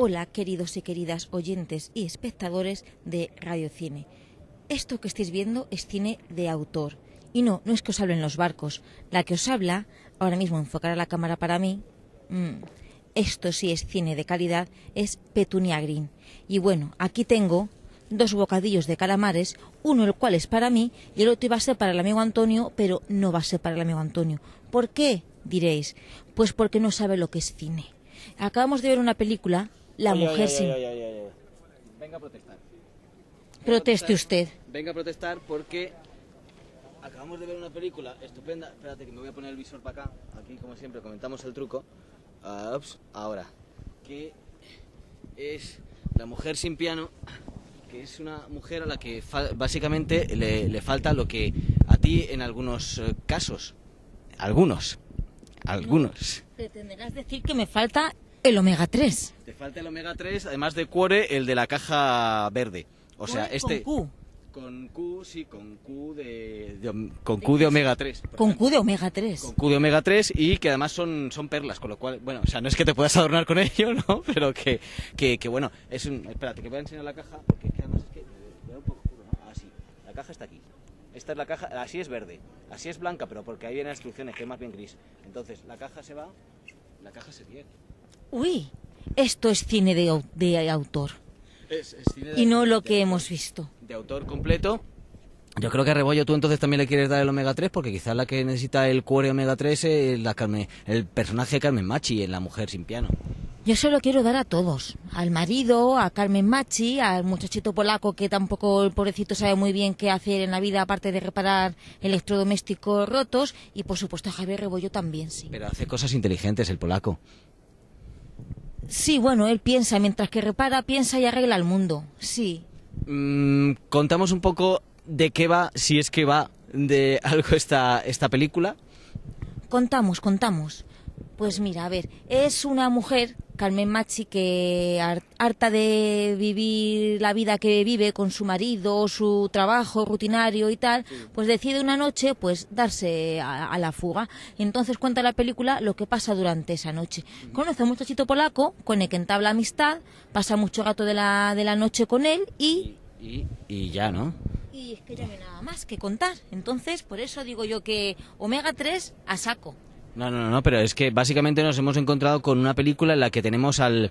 Hola, queridos y queridas oyentes y espectadores de Radio Cine. Esto que estáis viendo es cine de autor. Y no, no es que os hablen los barcos. La que os habla, ahora mismo enfocará la cámara para mí. Mm, esto sí es cine de calidad, es Petunia Green. Y bueno, aquí tengo dos bocadillos de calamares, uno el cual es para mí y el otro iba a ser para el amigo Antonio, pero no va a ser para el amigo Antonio. ¿Por qué? diréis. Pues porque no sabe lo que es cine. Acabamos de ver una película la mujer sin... Venga a protestar. Proteste usted. Venga a protestar porque acabamos de ver una película estupenda. Espérate que me voy a poner el visor para acá. Aquí, como siempre, comentamos el truco. Ah, ahora. Que es La mujer sin piano, que es una mujer a la que básicamente le, falta lo que a ti en algunos eh, casos. Algunos. Algunos. pretenderás decir que me falta el omega 3. Te falta el omega 3, además de cuore, el de la caja verde. O sea, este... Con Q? Con Q, sí, con Q de, omega 3. Con Q de omega 3. Con Q de omega 3 y que además son, son perlas, con lo cual, bueno, o sea, no es que te puedas adornar con ello, ¿no? Pero que, que, que bueno, es un... Espérate, que voy a enseñar la caja, porque además es que... Veo un poco oscuro, ¿no? Así, la caja está aquí. Esta es la caja, así es verde, así es blanca, pero porque ahí vienen las instrucciones, que es más bien gris. Entonces, la caja se va, la caja se viene uy, esto es cine de, de autor. y no lo que hemos visto. De autor completo. Yo creo que a Rebollo tú entonces también le quieres dar el omega 3 porque quizás la que necesita el cuore omega 3 es la Carmen, el personaje de Carmen Machi en La Mujer sin Piano. Yo se lo quiero dar a todos, al marido, a Carmen Machi, al muchachito polaco que tampoco el pobrecito sabe muy bien qué hacer en la vida aparte de reparar electrodomésticos rotos y por supuesto a Javier Rebollo también, sí. Pero hace cosas inteligentes el polaco. Sí, bueno, él piensa, mientras que repara, piensa y arregla el mundo, sí. Mm, contamos un poco de qué va, si es que va de algo esta, esta película. Contamos, contamos. Pues mira, a ver, es una mujer Carmen Machi, que harta de vivir la vida que vive con su marido, su trabajo rutinario y tal, pues decide una noche pues darse a, la fuga. Y entonces cuenta la película lo que pasa durante esa noche. Conoce a un muchachito polaco con el que entabla amistad, pasa mucho rato de la, de la noche con él y... Y, y ya, ¿no? Y es que ya no hay nada más que contar. Entonces, por eso digo yo que Omega 3 a saco. No, no, no, pero es que básicamente nos hemos encontrado con una película en la que tenemos al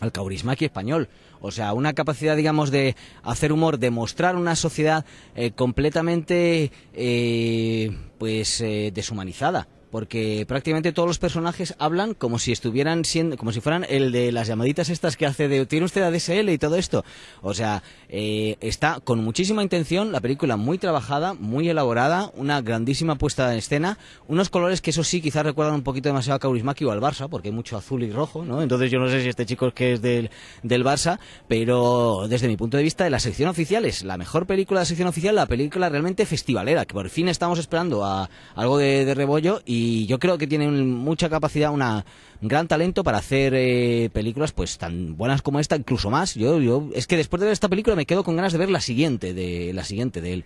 al aquí español. O sea, una capacidad, digamos, de hacer humor, de mostrar una sociedad eh, completamente, eh, pues, eh, deshumanizada porque prácticamente todos los personajes hablan como si estuvieran siendo, como si fueran el de las llamaditas estas que hace de tiene usted ADSL y todo esto. O sea, eh, está con muchísima intención, la película muy trabajada, muy elaborada, una grandísima puesta en escena, unos colores que eso sí quizás recuerdan un poquito demasiado a Kaurismaki o al Barça, porque hay mucho azul y rojo, ¿no? Entonces yo no sé si este chico es que es del, del Barça, pero desde mi punto de vista, de la sección oficial es la mejor película de la sección oficial, la película realmente festivalera, que por fin estamos esperando a algo de, de rebollo y y yo creo que tiene mucha capacidad, una, un gran talento para hacer eh, películas pues tan buenas como esta, incluso más. Yo, es que después de ver esta película me quedo con ganas de ver la siguiente de, la siguiente de él.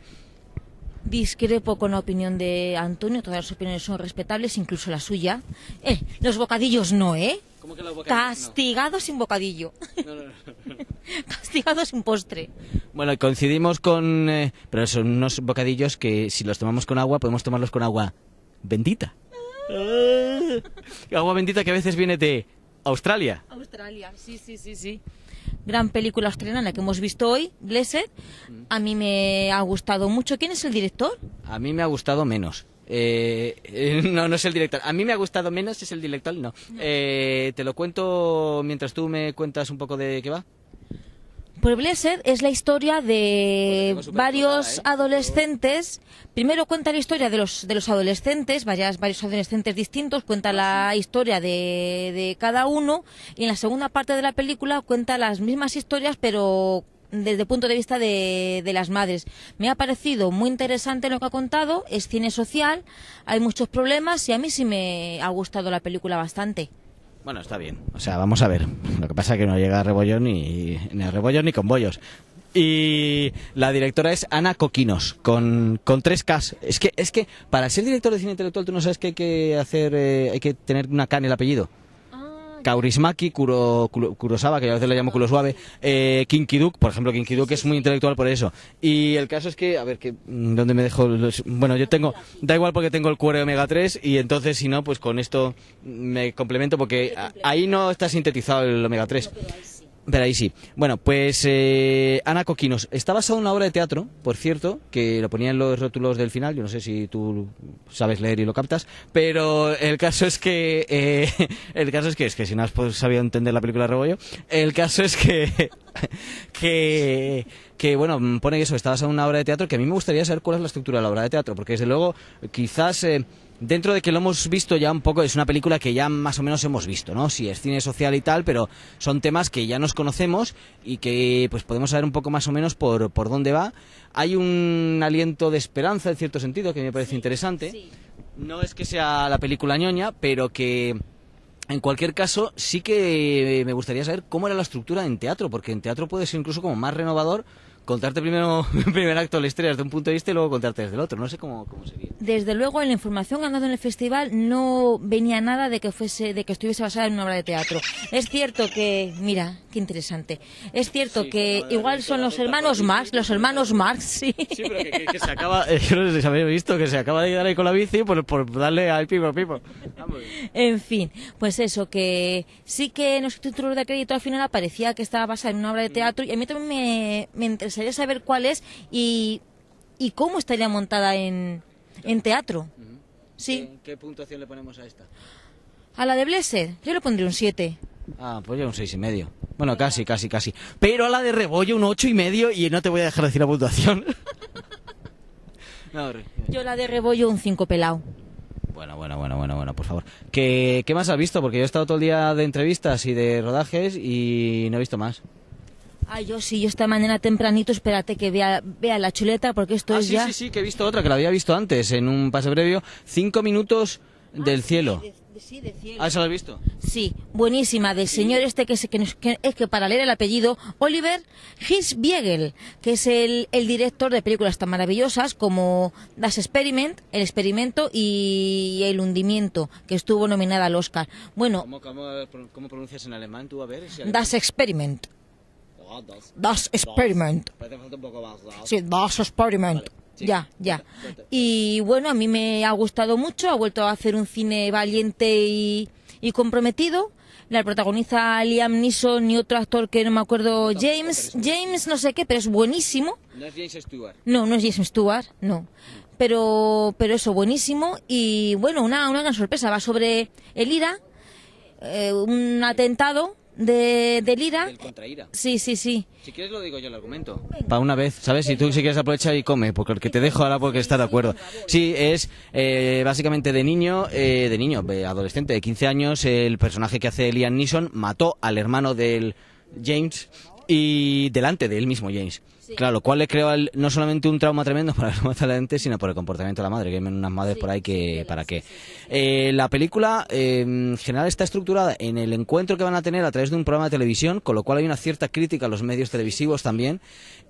Discrepo con la opinión de Antonio, todas las opiniones son respetables, incluso la suya. Eh, los bocadillos no, ¿eh? ¿Cómo Castigado sin bocadillo. Castigado sin postre. Bueno, coincidimos con... Eh, pero son unos bocadillos que si los tomamos con agua, podemos tomarlos con agua bendita. Ah. Agua bendita que a veces viene de Australia. Australia, sí, sí, sí, Gran película australiana que hemos visto hoy, Blessed. Mm. A mí me ha gustado mucho. ¿Quién es el director? A mí me ha gustado menos. Eh, eh, no, no es el director. A mí me ha gustado menos, es el director, no. Eh, te lo cuento mientras tú me cuentas un poco de qué va. Pues Blessed es la historia de pues varios ¿eh? adolescentes. Primero cuenta la historia de los, de los adolescentes, varios adolescentes distintos, cuenta la ah, historia de, de cada uno. Y en la segunda parte de la película cuenta las mismas historias, pero desde el punto de vista de, de, las madres. Me ha parecido muy interesante lo que ha contado, es cine social, hay muchos problemas y a mí sí me ha gustado la película bastante. Bueno, está bien. O sea, vamos a ver. Lo que pasa es que no llega a Rebollón ni, a Rebollón ni con bollos. Y la directora es Ana Coquinos, con, con tres Ks. Es que, es que para ser director de cine intelectual tú no sabes que hay que hacer, eh, hay que tener una K en el apellido. Kaurismaki, Kuro, Kurosawa, que a veces le llamo culo suave, eh, por ejemplo, Kinky es muy intelectual por eso. Y el caso es que, a ver, que, mm, ¿dónde me dejo? bueno, yo tengo, da igual porque tengo el cuero Omega 3 y entonces, si no, pues con esto me complemento porque ahí no está sintetizado el Omega 3. Pero ahí sí. Bueno, pues eh, Ana Coquinos. Está basado en una obra de teatro, por cierto, que lo ponía en los rótulos del final. Yo no sé si tú sabes leer y lo captas, pero el caso es que... Eh, el caso es que... Es que si no has pues sabido entender la película Rebollo. El caso es que... que que bueno, mm, pone eso, estabas en una obra de teatro, que a mí me gustaría saber cuál es la estructura de la obra de teatro, porque desde luego quizás... Eh, dentro de que lo hemos visto ya un poco, es una película que ya más o menos hemos visto, ¿no? ...si es cine social y tal, pero son temas que ya nos conocemos y que pues podemos saber un poco más o menos por, por dónde va. Hay un aliento de esperanza, en cierto sentido, que me parece interesante. No es que sea la película ñoña, pero que... En cualquier caso, sí que me gustaría saber cómo era la estructura en teatro, porque en teatro puede ser incluso como más renovador contarte primero el primer acto de la historia desde un punto de vista y luego contarte desde el otro. No sé cómo, cómo sería. Desde luego, en la información que en el festival no venía nada de que fuese, de que estuviese basada en una obra de teatro. Es cierto que, mira, qué interesante. Es cierto que igual son los hermanos Marx, los hermanos Marx, sí. Sí, pero que, se acaba, yo no sé si habéis visto que se acaba de ir ahí con la bici por, darle al pipo pipo. Ah, en fin, pues eso, que sí que en los títulos de crédito al final aparecía que estaba basada en una obra de mm. teatro y a mí también me, me interesaba gustaría saber cuál es y, cómo estaría montada en, teatro. sí. ¿Qué, puntuación le ponemos a esta? A la de Blesser, yo le pondría un 7. Ah, pues yo un seis y medio. Bueno, casi, casi, casi. Pero a la de Rebollo un ocho y medio y no te voy a dejar decir la puntuación. no, yo la de Rebollo un 5 pelado. Bueno, bueno, bueno, bueno, bueno, por favor. ¿Qué más has visto? Porque yo he estado todo el día de entrevistas y de rodajes y no he visto más. Ah, yo sí, yo esta mañana tempranito, espérate que vea, vea la chuleta porque esto ah, es sí, Sí, sí, que he visto otra, que la había visto antes, en un pase previo. Cinco minutos del ah, cielo. Sí, de, cielo. ¿Ah, visto? Sí, buenísima, del señor este que, se, que, es que para leer el apellido, Oliver Hirschbiegel, que es el, director de películas tan maravillosas como Das Experiment, El Experimento y El Hundimiento, que estuvo nominada al Oscar. Bueno, ¿Cómo, cómo, pronuncias en alemán tú? A ver, Das Experiment. Das Experiment. Sí, Das Experiment. Ya, ya. Y bueno, a mí me ha gustado mucho, ha vuelto a hacer un cine valiente y, y comprometido. La protagoniza Liam Neeson y otro actor que no me acuerdo, James, James no sé qué, pero es buenísimo. No es James Stewart. No, no es James Stewart, no. Pero, pero eso, buenísimo. Y bueno, una, una gran sorpresa. Va sobre el IRA, eh, un atentado de, del IRA. Del ira? Sí, sí, sí. Si quieres lo digo yo el argumento. Para una vez, ¿sabes? Si tú si quieres aprovecha y come, porque el que te dejo ahora porque está de acuerdo. Sí, es eh, básicamente de niño, eh, de niño, adolescente de 15 años, el personaje que hace Liam Neeson mató al hermano del James y delante de él mismo James. Claro, Claro, cual le crea no solamente un trauma tremendo para la gente, sino por el comportamiento de la madre, que hay unas madres por ahí que... ¿Para qué? Eh, la película en general está estructurada en el encuentro que van a tener a través de un programa de televisión, con lo cual hay una cierta crítica a los medios televisivos también,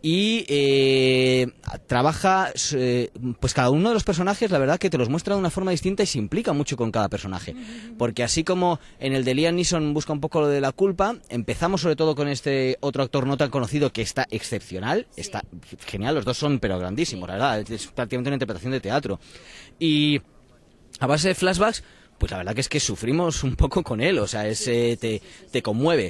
y eh, trabaja, eh, pues cada uno de los personajes, la verdad que te los muestra de una forma distinta y se implica mucho con cada personaje, porque así como en el de Liam Neeson busca un poco lo de la culpa, empezamos sobre todo con este otro actor no tan conocido que está excepcional, Está genial, los dos son, pero grandísimos, la verdad. Es prácticamente una interpretación de teatro. Y a base de flashbacks, pues la verdad que es que sufrimos un poco con él, o sea, ese eh, te, te conmueve.